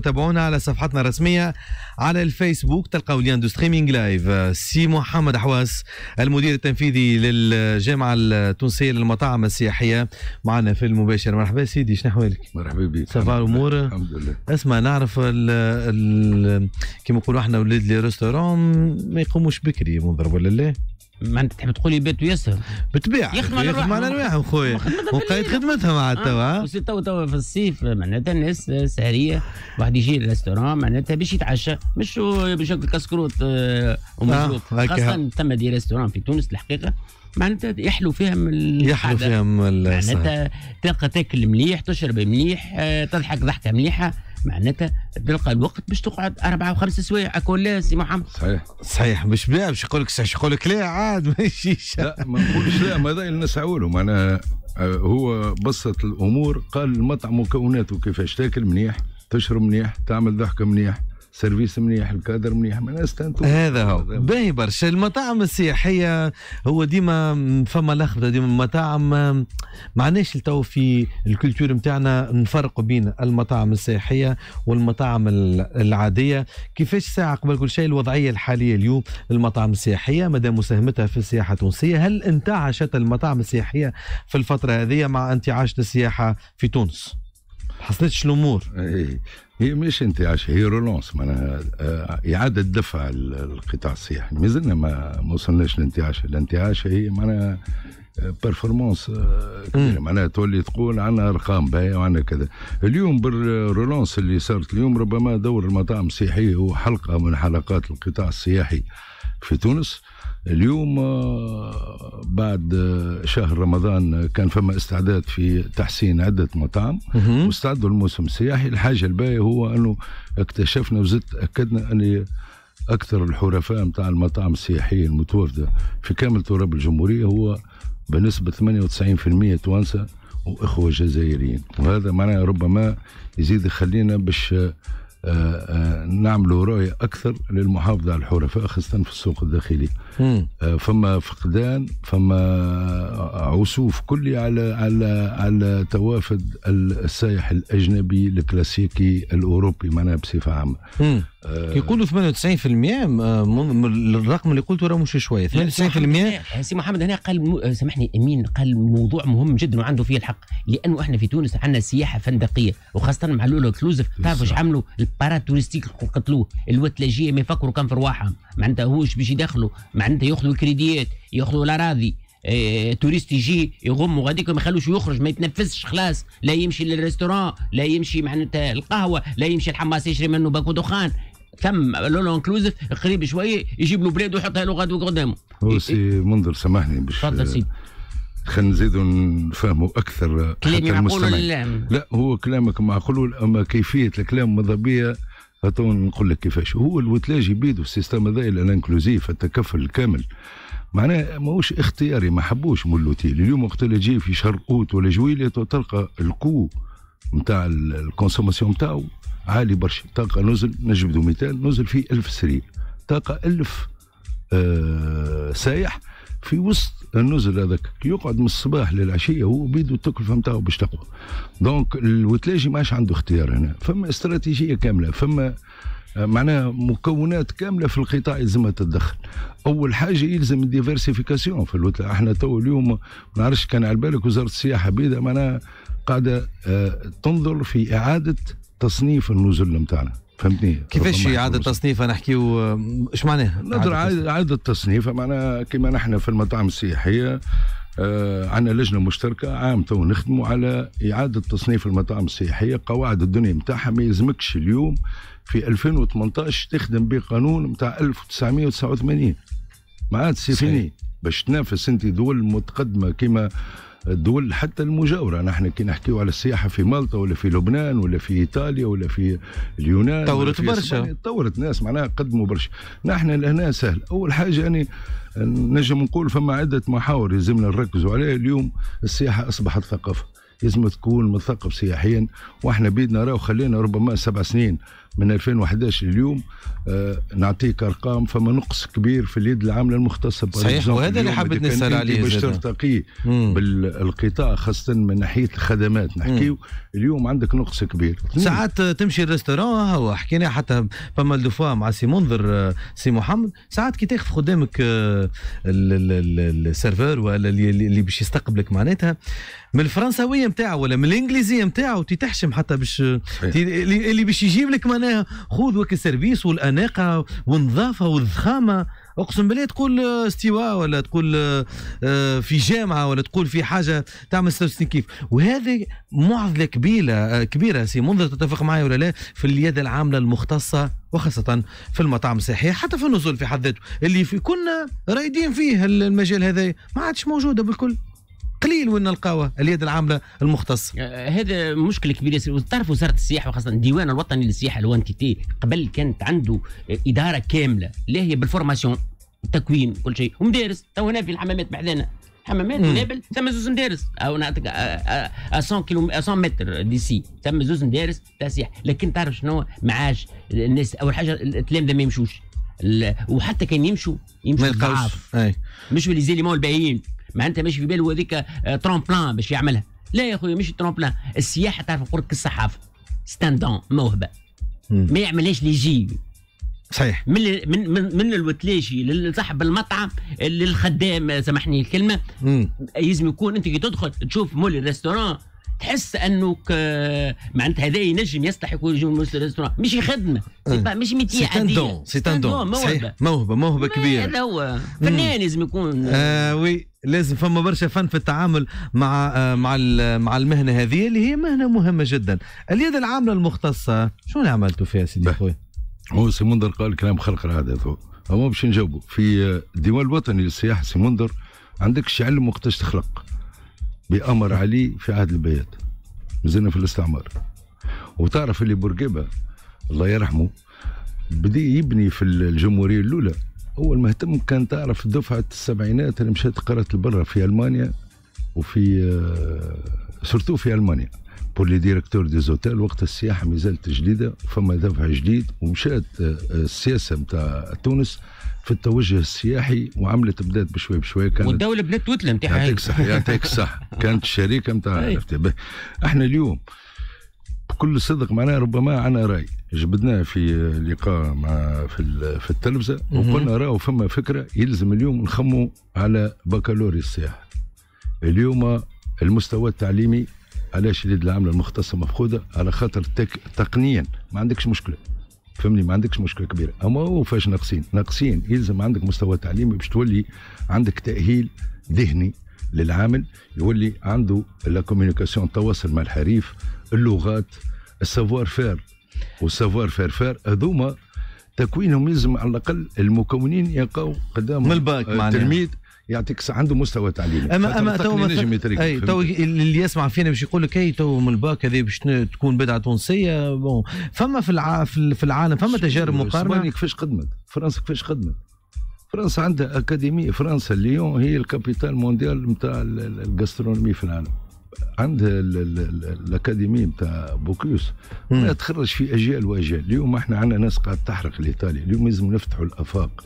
وتابعونا على صفحتنا الرسمية على الفيسبوك تلقوا لين دو ستريمينغ لايف آه، سي محمد حواس المدير التنفيذي للجامعة التونسية للمطاعم السياحية معنا في المباشر مرحبا سيدي شنو أحوالك؟ مرحبا بك سافا الأمور؟ الحمد لله اسمع نعرف كيما نقولوا احنا ولاد لي ريستورون ما يقوموش بكري منظر ولا لا؟ معناتها تحب تقول لي بيت ياسر بالطبيعه يخدم على يخدم على خويا وقيت خدمتها مع توا تو تو في الصيف معناتها الناس سهريه واحد يجي للريستوران معناتها باش يتعشى مش باش ياكل كسكروت آه، ومشروب آه، خاصه ثم دي ريستوران في تونس الحقيقه معناتها يحلو فيها من يحلو فيها معناتها تلقى تاكل مليح تشرب مليح آه، تضحك ضحكه مليحه معناتها تلقى الوقت باش تقعد اربعه وخمس سوايع اكون لا سي محمد صحيح صحيح مش بيع باش يقول لك باش يقول لك لا عاد ماشي لا ما نقولش لا ما ماذا نسعوا له معناها آه، هو بسط الامور قال المطعم مكوناته كيفاش تاكل منيح تشرب منيح تعمل ضحكه منيح سيرفيس مليح الكادر مليح ما ناس هذا هو باهي برشا المطاعم السياحيه هو ديما فما لخبطه ديما المطاعم معناش لتو في الكولتور نتاعنا نفرقوا بين المطاعم السياحيه والمطاعم العاديه كيفاش ساعه قبل كل شيء الوضعيه الحاليه اليوم المطاعم السياحيه مدى مساهمتها في السياحه التونسيه هل انتعشت المطاعم السياحيه في الفتره هذه مع انتعاش السياحه في تونس؟ حصلتش الامور ايه هي مش انتعاش هي رولونس معناها آه، اعاده دفع القطاع السياحي مازلنا ما وصلناش للانتعاش الانتعاش هي معناها بيرفورمانس آه، آه، كبيره معناها تولي تقول عندنا ارقام باهيه وعندنا كذا اليوم بالرولونس اللي صارت اليوم ربما دور المطاعم السياحيه هو حلقه من حلقات القطاع السياحي في تونس اليوم آه، بعد آه، شهر رمضان آه، كان فما استعداد في تحسين عدة مطاعم واستعدوا الموسم السياحي الحاجة الباية هو أنه اكتشفنا وزدت أكدنا أن أكثر الحرفاء متاع المطاعم السياحية المتوفدة في كامل تراب الجمهورية هو بنسبة 98% توانسة وإخوة جزائريين وهذا معناه ربما يزيد يخلينا باش آه، آه، نعملوا رؤية أكثر للمحافظة على الحرفاء خاصة في السوق الداخلي آه، فما فقدان فما عسوف كلي على على على توافد السائح الأجنبي الكلاسيكي الأوروبي معناها بصفة عامة كيقولوا آه. يقولوا 98% آه، من الرقم اللي قلته راه مش شويه 98% آه. سي محمد هنا قال سامحني امين قال موضوع مهم جدا وعنده فيه الحق لانه احنا في تونس عندنا سياحه فندقيه وخاصه مع لولا كلوزف تعرفوا ايش عملوا البارا توريستيك قتلوه الوتلاجيه ما يفكروا كان في رواحهم معناتها هوش باش يدخلوا معناتها ياخذوا كريديات ياخذوا الاراضي إيه، توريست يجي يغم وغاديك ما يخلوش يخرج ما يتنفسش خلاص لا يمشي للريستوران لا يمشي معناتها القهوه لا يمشي الحماس يشري منه باكو دخان ثم لون انكلوزيف قريب شويه يجيب له بلاد ويحطها له غدوه قدامه هو سي منذر سامحني باش تفضل سيدي خلينا نزيدوا نفهموا اكثر كلامي معقول ولا لا هو كلامك معقول اما كيفيه الكلام ماذا تو نقول لك كيفاش هو الوتلاج بيدو السيستم هذا الانكلوزيف التكفل الكامل معناه ماهوش اختياري ما حبوش من لوتيل اليوم وقت اللي تجي في شهر اوت ولا جويلية تلقى الكو نتاع الكونسوماسيون نتاعو عالي برشا طاقة نزل نجبدو مثال نزل فيه ألف سرير طاقة ألف آه سايح في وسط النزل هذاك يقعد من الصباح للعشيه هو بيدو التكلفه نتاعو باش تقوى دونك الوتلاجي ماش عنده اختيار هنا فما استراتيجيه كامله فما آه، معناها مكونات كامله في القطاع يلزمها تتدخل اول حاجه يلزم الديفرسيفيكاسيون في الوتله احنا تو اليوم ما نعرفش كان على بالك وزاره السياحه بيدا معناها قاعده آه، تنظر في اعاده تصنيف النزل نتاعنا فهمتني كيفاش اعاده تصنيف نحكيو اش آه، معناها؟ نظر اعاده تصنيف معناها كما نحن في المطاعم السياحيه آه عندنا لجنه مشتركه عام تو نخدموا على اعاده تصنيف المطاعم السياحيه قواعد الدنيا نتاعها ما يلزمكش اليوم في 2018 تخدم بقانون نتاع 1989 ما عاد سيفيني باش تنافس انت دول متقدمه كما الدول حتى المجاوره نحن كي نحكيو على السياحه في مالطا ولا في لبنان ولا في ايطاليا ولا في اليونان تطورت برشا تطورت ناس معناها قدموا برشا نحن لهنا سهل اول حاجه اني يعني نجم نقول فما عده محاور يلزمنا نركزوا عليها اليوم السياحه اصبحت ثقافه لازم تكون مثقف سياحيا واحنا بيدنا راهو خلينا ربما سبع سنين من 2011 لليوم آه نعطيك ارقام فما نقص كبير في اليد العامله المختصه صحيح وهذا اللي حبيت نسال عليه باش ترتقي بالقطاع خاصه من ناحيه الخدمات نحكيو اليوم عندك نقص كبير ساعات تمشي الريستوران هو حكينا حتى فما فوا مع سي منذر آه، سي محمد ساعات كي تاخذ قدامك آه، السيرفور ولا اللي باش يستقبلك معناتها من الفرنساويه نتاعه ولا من الانجليزيه نتاعه تحشم حتى باش اللي باش يجيب لك معناها خذ وك السيرفيس والاناقه والنظافه والضخامه اقسم بالله تقول استواء ولا تقول آه، في جامعه ولا تقول في حاجه تعمل 66 كيف وهذه معضله كبيره آه، كبيره سي منذ تتفق معي ولا لا في اليد العامله المختصه وخاصة في المطاعم الصحية حتى في النزول في حد ذاته اللي في كنا رايدين فيه المجال هذا ما عادش موجودة بالكل قليل وين نلقاوه اليد العامله المختصه. آه، هذا مشكل كبير ياسر تعرف وزاره السياحه وخاصه الديوان الوطني للسياحه الوانتيتي قبل كانت عنده اداره كامله لا هي بالفورماسيون التكوين كل شيء ومدارس تو هنا في الحمامات بحذانا حمامات نابل ثم زوز مدارس او نعطيك 100 كيلو 100 متر سي ثم زوز مدارس تاع سياحه لكن تعرف شنو معاش الناس اول حاجه التلامذه ما يمشوش وحتى كان يمشوا يمشوا ضعاف مش باللي زيليمون الباهيين معناتها ماشي في باله هذيك ترومبلان آه، باش يعملها لا يا خويا مش ترومبلان السياحه تعرف نقول لك الصحافه ستاندون موهبه ما يعملهاش لي جي صحيح من من من, من الوتلاشي لصاحب المطعم للخدام سامحني الكلمه لازم يكون انت كي تدخل تشوف مول الريستوران تحس انك آه، معناتها هذا ينجم يستحق ينجم مش خدمه مش ميتي عادي سي تاندون دون موهبه موهبه موهبه كبيره هذا هو فنان لازم يكون آه وي لازم فما برشا فن في التعامل مع آه مع مع المهنه هذه اللي هي مهنه مهمه جدا اليد العامله المختصه شنو اللي عملتوا فيها سيدي خويا هو سي منذر قال كلام خلق العاده هو باش نجاوبوا في الديوان آه، الوطني للسياحه سي منذر عندك علم وقتاش تخلق بأمر علي في عهد البيات مازلنا في الاستعمار وتعرف اللي بورقيبة الله يرحمه بدا يبني في الجمهورية الأولى اول ما اهتم كان تعرف دفعة السبعينات اللي مشات قرأت البرة في ألمانيا وفي آه، سورتو في ألمانيا بور لي ديريكتور دي زوتيل وقت السياحه مازالت جديده فما دفع جديد ومشات آه، آه، السياسه نتاع تونس في التوجه السياحي وعملت بدات بشوي بشوي كانت والدوله بنت تتلم نتاعها يعطيك صح يعطيك صح كانت الشريكه نتاع طيب. احنا اليوم بكل صدق معناها ربما عنا راي جبدناه في لقاء مع في في التلفزه وقلنا راهو فما فكره يلزم اليوم نخموا على بكالوريا السياحه اليوم المستوى التعليمي علاش اليد العامله المختصه مفقوده على خاطر تك... تقنيا ما عندكش مشكله فهمني ما عندكش مشكله كبيره اما هو فاش ناقصين ناقصين يلزم عندك مستوى تعليمي باش تولي عندك تاهيل ذهني للعامل يولي عنده لا كوميونيكاسيون التواصل مع الحريف اللغات السافوار فير والسافوار فير فير هذوما تكوينهم يلزم على الاقل المكونين يلقاو قدام من الباك آه، معناها يعطيك عنده مستوى تعليمي اما اما تو اي تو اللي يسمع فينا باش يقول لك اي تو من الباك هذا باش تكون بدعه تونسيه بون فما في الع... في العالم فما تجارب مقارنه اسبانيا كيفاش خدمت فرنسا كيفاش خدمت فرنسا عندها اكاديميه فرنسا ليون هي الكابيتال مونديال نتاع الجاسترونومي في العالم عندها الاكاديميه نتاع بوكيوس تخرج في اجيال واجيال اليوم احنا عندنا ناس قاعد تحرق لايطاليا اليوم لازم نفتحوا الافاق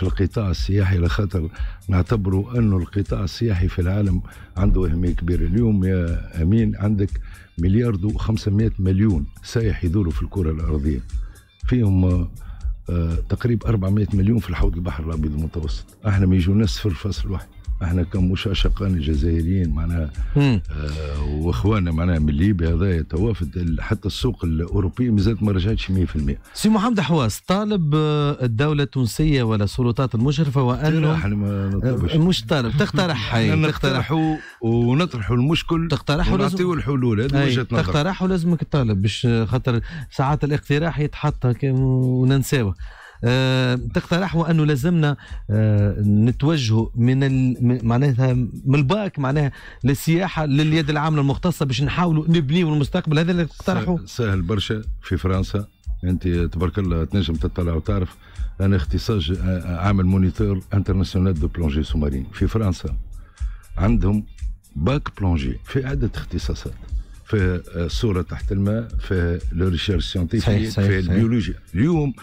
في القطاع السياحي لخاطر نعتبروا أنه القطاع السياحي في العالم عنده أهمية كبيرة اليوم يا أمين عندك مليار و500 مليون سائح يدوروا في الكرة الأرضية فيهم آه، تقريبا 400 مليون في الحوض البحر الأبيض المتوسط احنا ما يجوناش 0.1 احنا قاني الجزائريين معناها آه واخواننا معناها من ليبيا هذا توافد حتى السوق الاوروبي مازالت ما رجعتش 100% سي محمد حواس طالب آه، الدوله التونسيه ولا السلطات المشرفه وانه آه، مش طالب تقترح نقترحوا ونطرحوا المشكل تقترح ونعطيوا الحلول هذه وجهه نظر تقترحوا لازمك تطالب باش آه، خاطر ساعات الاقتراح يتحط وننساوه آه، تقترحوا انه لازمنا آه، نتوجهوا من ال... معناتها من الباك معناها للسياحه لليد العامله المختصه باش نحاولوا نبنيوا المستقبل هذا اللي تقترحوا سهل برشا في فرنسا انت تبارك الله تنجم تطلع وتعرف انا اختصاص آه، عامل مونيتور انترناسيونال دو بلونجي سومارين في فرنسا عندهم باك بلونجي في عده اختصاصات فيه الصوره آه، تحت الماء فيها لو ريشيرش سيانتيفيك فيها البيولوجيا اليوم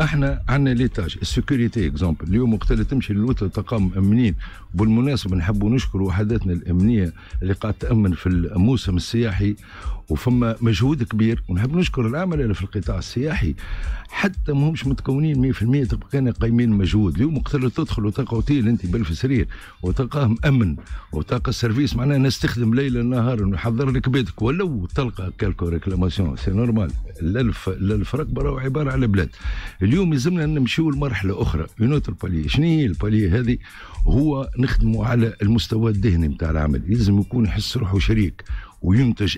احنا عندنا ليتاج السكيورتي اكزومبل اليوم وقت اللي تمشي للوتر تقام امنين وبالمناسبه نحبوا نشكر وحداتنا الامنيه اللي قاعد تامن في الموسم السياحي وفما مجهود كبير ونحب نشكر العمل في القطاع السياحي حتى ما همش متكونين 100% تبقى كان قايمين مجهود اليوم وقت اللي تدخل وتلقى اوتيل انت بالف سرير وتلقاه مامن وتلقى السيرفيس معناها نستخدم ليلا نهار ونحضر لك بيتك ولو تلقى كالكو ريكلاماسيون سي نورمال الالف الالف راهو عباره على بلاد اليوم يلزمنا نمشيو لمرحله اخرى ينوتر بالي شنو هي البالي هذه هو نخدموا على المستوى الذهني نتاع العمل يلزم يكون يحس روحه شريك وينتج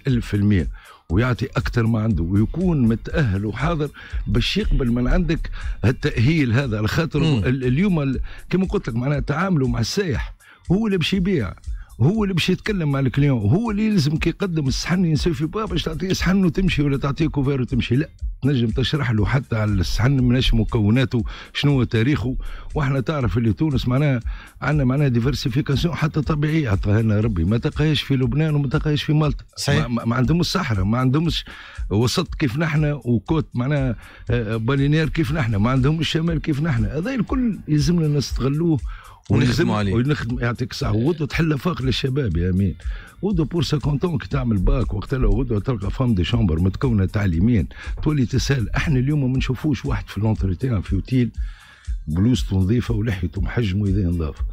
1000% ويعطي أكثر ما عنده ويكون متأهل وحاضر باش يقبل من عندك التأهيل هذا على اليوم كما قلت لك معناها تعاملوا مع السائح هو اللي باش يبيع هو اللي باش يتكلم مع الكليون هو اللي يلزم كي يقدم الصحن في با باش تعطيه صحن وتمشي ولا تعطيه كوفير وتمشي لا تنجم تشرح له حتى على الصحن مناش مكوناته شنو هو تاريخه واحنا تعرف اللي تونس معناها عندنا معناها ديفرسيفيكاسيون حتى طبيعيه عطاها لنا ربي ما تلقاهاش في لبنان وما تلقاهاش في مالطا صحيح ما, ما عندهمش صحراء ما عندهمش وسط كيف نحن وكوت معناها آه، بالينير كيف نحن ما عندهمش الشمال كيف نحن هذا الكل يلزمنا نستغلوه ونخدم عليه ونخدم يعطيك الصحه وغدوه تحل فاق للشباب يا امين غدوه بور سكونتون كي تعمل باك وقت غدوه تلقى فام دي شامبر متكونه تعليميا تولي تسال احنا اليوم ما نشوفوش واحد في لونتريتيان يعني في اوتيل بلوزته نظيفه ولحيته محجم وايديه نظافه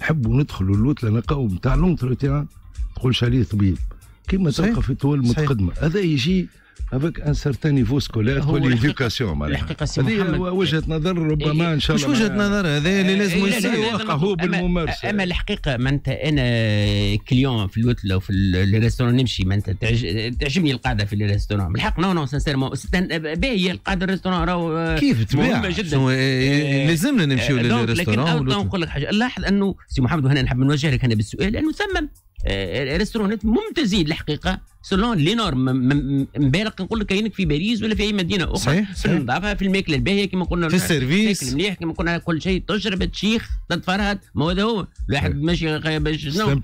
نحبوا ندخلوا للوتلة نلقاو نتاع لونتريتيان تقولش عليه طبيب كيما تلقى في طول متقدمه هذا يجي افيك ان سارتان نيفو سكولير كوليديوكاسيون معناها هذه وجهه نظر ربما إيه، إيه. ان شاء الله مش وجهه نظر هذا إيه، اللي لازم يصير واقع هو بالممارسه اما الحقيقه معناتها انا آه، كليون في الوتله وفي الريستورون نمشي معناتها تعجبني القاعده في الريستورون بالحق نو نو سانسيرمون باهي القاعده الريستورون راهو آه، كيف تبيع مهمه جدا آه، لازمنا نمشيو للريستورون لكن نقول لك حاجه لاحظ انه سي محمد وهنا نحب نوجه لك هنا بالسؤال انه ثم ريستورونات ممتازين الحقيقه سلون لي نورم مبارك نقول لك كاينك في باريس ولا في اي مدينه اخرى صحيح في النظافه في الماكله الباهيه كما قلنا في السيرفيس تاكل مليح كما قلنا كل شيء تشرب تشيخ تتفرهد ما هذا هو الواحد ماشي باش شنو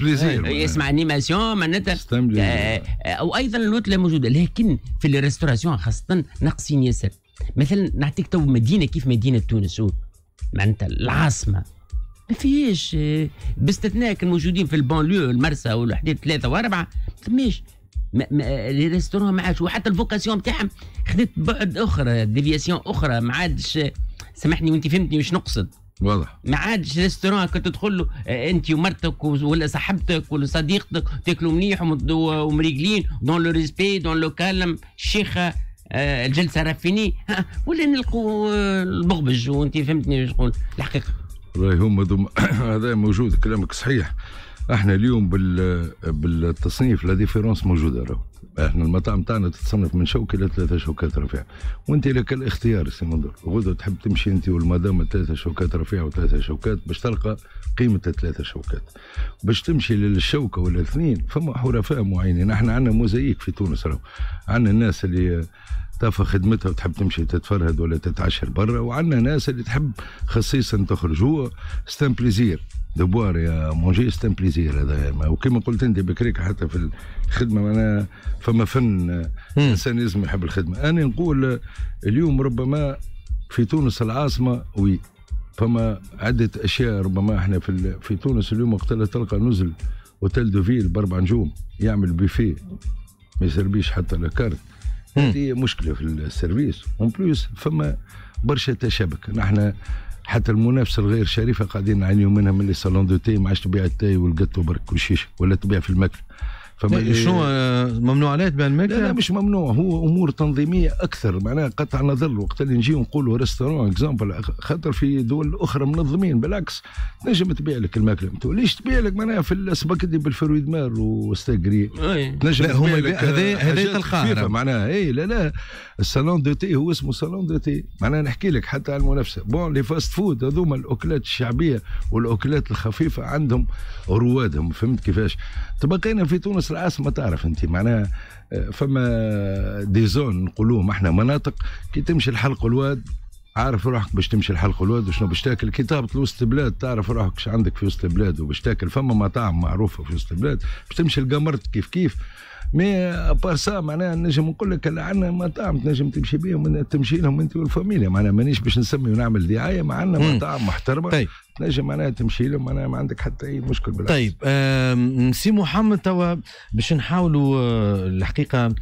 آه، يسمع انيماسيون معناتها آه، آه، او ايضا الوتله موجوده لكن في الريستوراسيون خاصه ناقصين ياسر مثلا نعطيك تو مدينه كيف مدينه تونس معناتها العاصمه ما فيش باستثناء الموجودين في ليو المرسى والحديد ثلاثه واربعه مش لي ريستورون ما عادش وحتى الفوكاسيون بتاعهم خذت بعد اخرى ديفياسيون اخرى ما عادش سامحني وانت فهمتني مش نقصد واضح ما عادش ريستوران كنت تدخل له آه، انت ومرتك ولا صاحبتك ولا صديقتك تاكلوا مليح ومريقلين دون لو ريسبي دون لو كالم الشيخه آه، الجلسه رافيني ولا نلقوا آه، البغبج وانت فهمتني شنو نقول الحقيقه والله هما دم... هذا موجود كلامك صحيح احنا اليوم بال بالتصنيف لا ديفيرونس موجوده راهو احنا المطاعم تاعنا تتصنف من شوكه الى ثلاثه شوكات رفيع وانت لك الاختيار سي منظور غدو تحب تمشي انت والمدام ثلاثه شوكات رفيع وثلاثه شوكات باش تلقى قيمه الثلاثه شوكات باش تمشي للشوكه ولا الاثنين فما حرفاء معينين احنا عندنا موزايك في تونس راهو عندنا الناس اللي تافه خدمتها وتحب تمشي تتفرهد ولا تتعشر برا وعندنا ناس اللي تحب خصيصا تخرج هو ستان بليزير دبوار يا مونجي ستان بليزير هذا وكما قلت انت بكريك حتى في الخدمه معناها فما فن انسان لازم يحب الخدمه انا نقول اليوم ربما في تونس العاصمه وي فما عدة أشياء ربما احنا في, في تونس اليوم وقت تلقى نزل اوتيل دو فيل باربع نجوم يعمل بوفيه ما يسربيش حتى لاكارت هذه مشكله في السيرفيس اون بليس فما برشا تشابك نحن حتى المنافسه الغير شريفه قاعدين نعانيو منها من لي صالون دو تي ما عادش تبيع التاي والقطو برك والشيشه ولا تبيع في الماكله فما شنو آه، ممنوع عليه تبيع الماكله؟ لا, لا مش ممنوع هو امور تنظيميه اكثر معناها قطع نظر وقت اللي نجي نقولوا ريستورون اكزامبل خاطر في دول اخرى منظمين بالعكس تنجم تبيع لك الماكله ليش تبيع لك معناها في السباكيتي بالفرويد مار وستاكري تنجم لا هما هذا هذا القاهره معناها اي لا لا السالون دو تي هو اسمه سالون دو تي معناها نحكي لك حتى على المنافسه بون لي فاست فود هذوما الاكلات الشعبيه والاكلات الخفيفه عندهم روادهم فهمت كيفاش تبقينا في تونس مصر تعرف انت معناها آه، فما دي زون نقولوهم احنا مناطق كي تمشي الحلق الواد عارف روحك باش تمشي الحلق الواد وشنو باش تاكل كي تهبط لوسط البلاد تعرف روحك واش عندك في وسط البلاد وباش تاكل فما مطاعم معروفه في وسط البلاد باش تمشي لقمرت كيف كيف مي ابار سا معناها نجم نقول لك عندنا مطاعم تنجم تمشي بهم تمشي لهم انت والفاميليا معناها مانيش باش نسمي ونعمل دعايه ما عندنا مطاعم محترمه طيب. تنجم معناها تمشي لهم معناها ما عندك حتى اي مشكل بالعكس طيب سي محمد توا باش نحاولوا آه، الحقيقه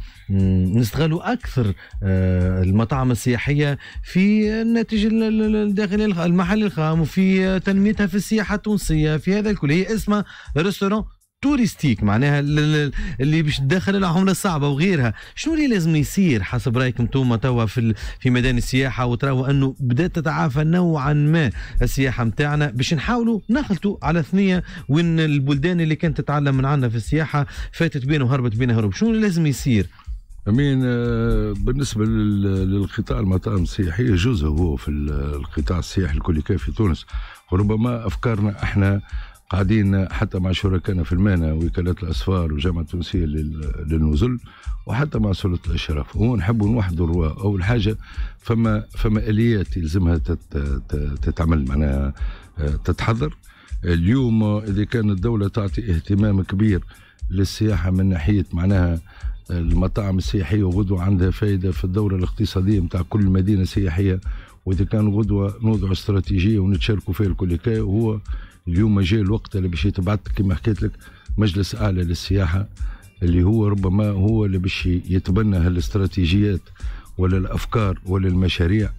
نستغلوا اكثر آه، المطاعم السياحيه في الناتج الداخلي المحلي الخام وفي تنميتها في السياحه التونسيه في هذا الكل هي اسمها ريستورون تورستيك معناها اللي باش تدخل العمله الصعبه وغيرها شنو اللي لازم يصير حسب رايكم توما توا في في ميدان السياحه وتراو انه بدات تتعافى نوعا ما السياحه نتاعنا باش نحاولوا نخلطوا على ثنيه وين البلدان اللي كانت تتعلم من عندنا في السياحه فاتت بينا وهربت بينا هرب شنو اللي لازم يصير امين آه، بالنسبه للقطاع المطاعم السياحيه جزء هو في القطاع السياحي الكل كافي تونس وربما افكارنا احنا قاعدين حتى مع شركائنا في المانا وكالة الأسفار وجامعة التونسية للنزل وحتى مع سلطة الأشراف ونحبوا نوحدوا الرواء أول حاجة فما فما آليات يلزمها تتعمل معناها آه، تتحضر اليوم إذا كان الدولة تعطي اهتمام كبير للسياحة من ناحية معناها المطاعم السياحية وغدوة عندها فايدة في الدورة الاقتصادية متاع كل مدينة سياحية وإذا كان غدوة نوضع استراتيجية ونتشاركوا فيها الكل وهو اليوم جاء الوقت اللي باش يتبعث كما حكيت لك مجلس اعلى للسياحه اللي هو ربما هو اللي باش يتبنى هالاستراتيجيات ولا الافكار ولا المشاريع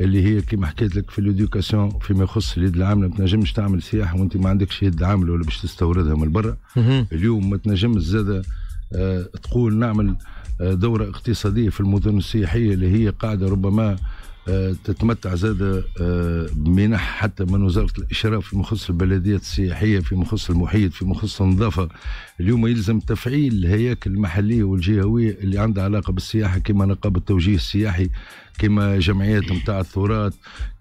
اللي هي كما حكيت لك في الاديوكاسيون فيما يخص اليد العامله ما تنجمش تعمل سياحه وانت ما عندكش يد عامله ولا باش تستوردها من برا اليوم ما تنجمش زاده آه، تقول نعمل آه، دوره اقتصاديه في المدن السياحيه اللي هي قاعده ربما آه، تتمتع زاد آه، بمنح حتى من وزارة الإشراف في مخص البلديات السياحية في مخص المحيط في مخص النظافة اليوم يلزم تفعيل الهياكل المحلية والجهوية اللي عندها علاقة بالسياحة كما نقابة التوجيه السياحي كما جمعيات نتاع الثورات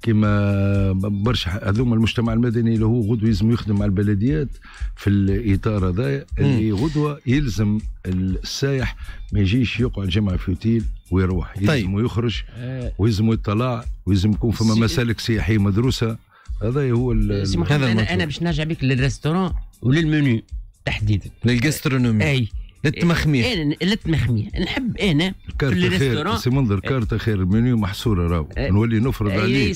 كما برشا هذوما المجتمع المدني اللي هو غدوه يلزم يخدم على البلديات في الاطار هذا اللي غدوه يلزم السايح ما يجيش يقعد جمعه في اوتيل ويروح طيب. طيب. يخرج آه. ويلزم يطلع ويزم يكون فما مسالك سياحيه مدروسه هذا هو هذا انا, أنا باش نرجع بك للريستوران وللمنيو تحديدا للجسترونومي اي التمخميح انا إيه، التمخميح إيه، نحب انا في الريستورون سي منظر كارت خير منيو محصوره راهو إيه. نولي نفرض عليه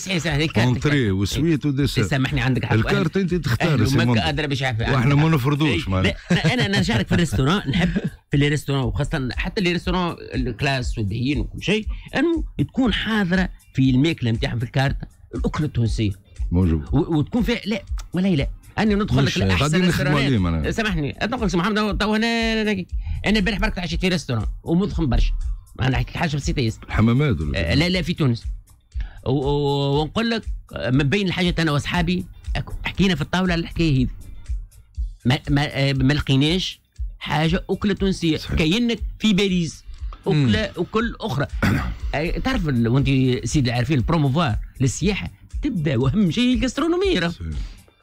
اونتري وسويت وديسير سامحني عندك حق الكارت انت تختار سي منظر واحنا ما نفرضوش معناها انا انا نشارك في الريستورون نحب في لي ريستورون وخاصه حتى لي ريستورون الكلاس والبهيين وكل شيء انه تكون حاضره في الماكله نتاعهم في الكارت الاكله التونسيه موجود وتكون فيها لا ولا لا اني ندخل لك الاحسن ريستورانات سامحني ندخل لك محمد تو هنا انا البارح برك عشت في ريستورون ومضخم برشا انا نحكي لك حاجه بسيطه ياسر الحمامات ولا آه، لا لا في تونس ونقول لك آه، من بين الحاجات انا واصحابي حكينا في الطاوله على الحكايه هذه ما ما, آه، ما لقيناش حاجه اكله تونسيه كانك في باريس اكله وكل اخرى تعرف وانت سيدي عارفين البروموفوار للسياحه تبدا واهم شيء الجسترونوميه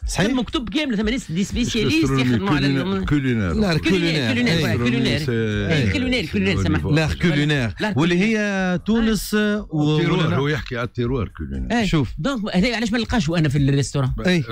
صحيح مكتوب كامل ثم ناس دي سبيسياليست يخدموا على الكولينير كولينير كولينير كولينير كولينير سامحني لا كولينير واللي هي تونس والتيرور هو يحكي على التيرور كولينير شوف دونك هذا علاش ما نلقاش انا في الريستوران اي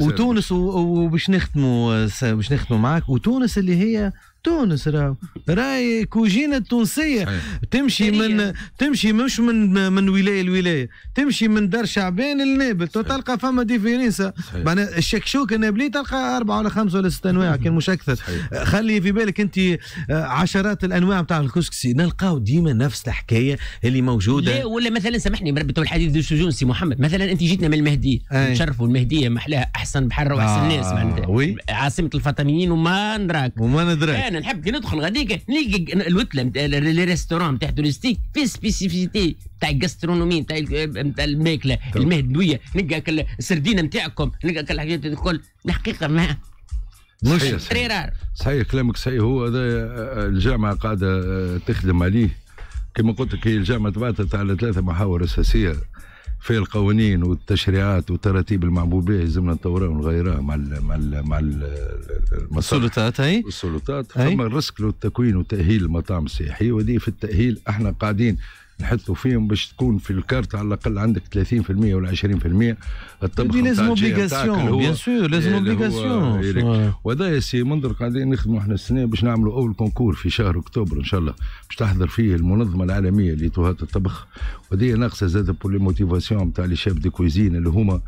وتونس وباش نخدموا باش نخدموا معاك وتونس اللي هي تونس راهو راهي كوجينه التونسيه تمشي من تمشي مش من من ولايه لولايه تمشي من دار شعبان لنابل تلقى فما ديفيرينسا معناها الشكشوكه النابلي تلقى اربعه ولا خمسه ولا ست انواع كان مش اكثر خلي في بالك انت آه، عشرات الانواع نتاع الكسكسي نلقاو ديما نفس الحكايه اللي موجوده لا ولا مثلا سامحني بربط الحديث ذو سي محمد مثلا انت جيتنا من المهدية نشرفوا المهديه محلاها احسن بحر واحسن آه ناس معناتها عاصمه الفاطميين وما ندراك وما ندراك انا نحب كي ندخل غاديك نلقى الوتله لي ريستورون نتاع تورستيك في سبيسيفيتي نتاع الجاسترونومي نتاع نتاع الماكله المهدويه الدويه نلقى السردينه نتاعكم نلقى الحاجات الكل الحقيقه ما مش صحيح, صحيح, صحيح كلامك صحيح هو هذا آه، الجامعه قاعده آه، تخدم عليه كما قلت لك هي الجامعه تبعثت على ثلاثه محاور اساسيه في القوانين والتشريعات والتراتيب المعمول يلزمنا نطورها ونغيرها مع ال مع ال مع السلطات هي السلطات ثم الرسك للتكوين وتاهيل المطاعم السياحيه ودي في التاهيل احنا قاعدين نحطوا فيهم باش تكون في الكارت على الاقل عندك 30% ولا 20% الطبخ لازم اوبليغاسيون بيان سور لازم اوبليغاسيون وهذا يا سي منذر قاعدين نخدموا احنا السنه باش نعملوا اول كونكور في شهر اكتوبر ان شاء الله باش تحضر فيه المنظمه العالميه لطهاه الطبخ وهذه ناقصه زاد بور لي موتيفاسيون تاع لي شيف دي كويزين اللي هما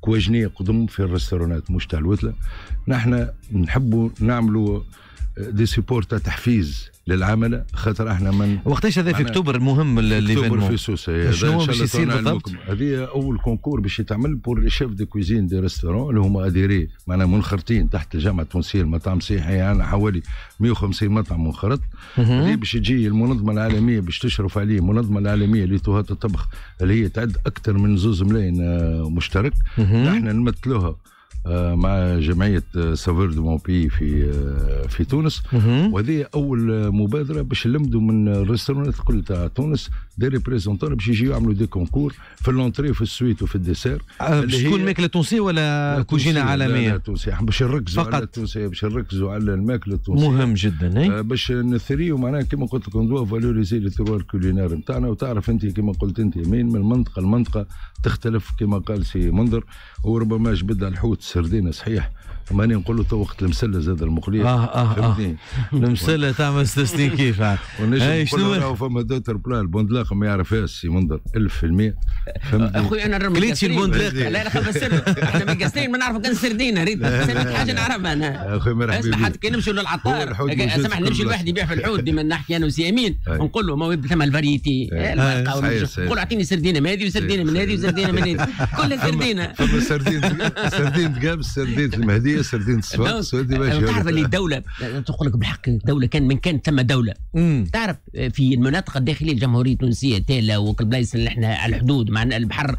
كواجنيه قدم في الريستورانات مش تاع الوتله نحن نحبوا نعملوا دي سيبور تاع تحفيز للعمل خاطر احنا من وقتاش هذا في اكتوبر مهم اكتوبر في سوسه إيه، شنو باش يصير بالضبط؟ هذه اول كونكور باش يتعمل بور شيف دي كويزين دي ريستورون اللي هما اديري معناها منخرطين تحت الجامعه التونسيه المطاعم السياحيه عندنا يعني حوالي 150 مطعم منخرط هذه باش تجي المنظمه العالميه باش تشرف عليه المنظمه العالميه لطهات الطبخ اللي هي تعد اكثر من زوز ملايين آه، مشترك احنا نمثلوها آه، مع جمعيه سافير دو مون بي في آه، في تونس وهذه اول آه، مبادره باش نلمدوا من الريستورانات الكل تاع تونس دي ريبريزونتور باش يجيو يعملوا دي كونكور في اللونتري في السويت وفي الديسير باش تكون ماكله تونسيه ولا كوجينه عالميه؟ لا تونسيه باش نركزوا على التونسيه باش نركزوا على الماكله التونسيه مهم جدا باش نثريو معناها كما قلت لكم دوا فالوريزي لي تروار كولينار نتاعنا وتعرف انت كما قلت انت من منطقه لمنطقه تختلف كما قال سي منذر وربما جبد الحوت سردينه صحيح ماني نقول له تو وقت المسله زاد المقليه اه اه, آه. المسله تعمل سنين كيف ونجم إيه، شنو له فما دوتر بلا البوندلاق ما يعرفهاش سي منظر 1000% فهمتني اخويا انا الرمل كليتش البوندلاق لا لا خبر احنا من قصرين ما نعرف كان سردينه ريت حاجه نعرفها انا اخويا مرحبا بك حتى كي نمشي للعطار سامح نمشي لواحد يبيع في الحوت ديما نحكي انا امين ونقول له ما ثم الفاريتي نقول اعطيني سردينه من هذه وسردينه من هذه وسردينه من هذه كلها سردينه سردينه تلقى سردينه المهديه سردين الصفاق سردين باش تعرف اللي الدوله تقول لك بالحق الدوله كان من كانت ثم دوله تعرف في المناطق الداخليه الجمهوريه التونسيه تالا وكالبلايص اللي احنا على الحدود مع البحر آه،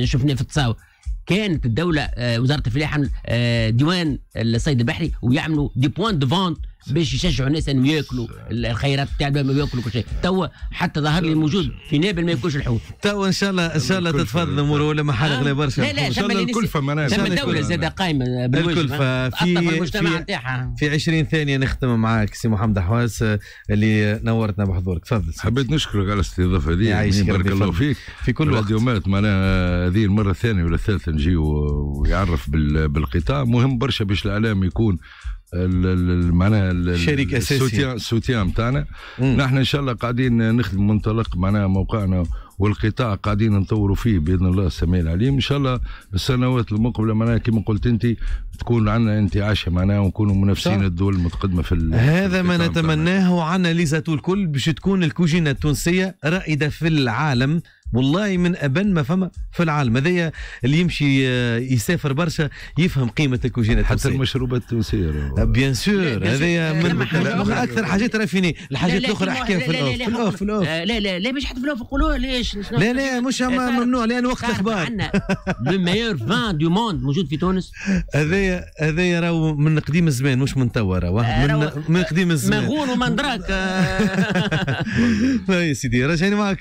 آه، شفناه في التصاور كانت الدوله آه، وزاره الفلاحه ديوان الصيد البحري ويعملوا دي بوان دو فونت باش يشجعوا الناس انهم ياكلوا الخيرات تاعنا ياكلوا كل شيء تو حتى ظهر لي موجود في نابل ما ياكلش الحوت تو ان شاء الله ان شاء الله تتفضل الامور ولا محل آه. غير برشا لا لا ثم الكلفه معناها ثم الدوله زاد قائمه الكلفه في في, في 20 ثانيه نختم معاك سي محمد حواس آه، اللي نورتنا بحضورك تفضل حبيت نشكرك على الاستضافه دي يعني بارك الله فيك في كل وقت مات معناها هذه المره الثانيه ولا الثالثه نجي ويعرف بالقطاع مهم برشا باش الاعلام يكون معناها الشركه اساسي السوتيان السوتيان نتاعنا نحن ان شاء الله قاعدين نخدم منطلق معناها موقعنا والقطاع قاعدين نطوروا فيه باذن الله السميع العليم ان شاء الله السنوات المقبله معناها كما قلت انت تكون عندنا انتعاشه معناها ونكونوا منافسين الدول المتقدمه في هذا ما نتمناه وعنا ليزاتو الكل باش تكون الكوجينه التونسيه رائده في العالم والله من ابن ما فما في العالم هذايا اللي يمشي يسافر برشا يفهم قيمه الكوجينه التونسيه حتى المشروبات التونسيه بيان سور هذايا من اكثر حاجات رافيني الحاجات الاخرى احكيها في الاوف في الاوف لا لا لا مش حتى في الاوف نقولوها ليش لا لا مش ممنوع لان وقت اخبار لو ميور فان دو موند موجود في تونس هذايا هذايا راهو من قديم الزمان مش من توا راهو من قديم الزمان مغول ومندراك يا سيدي رجعني معك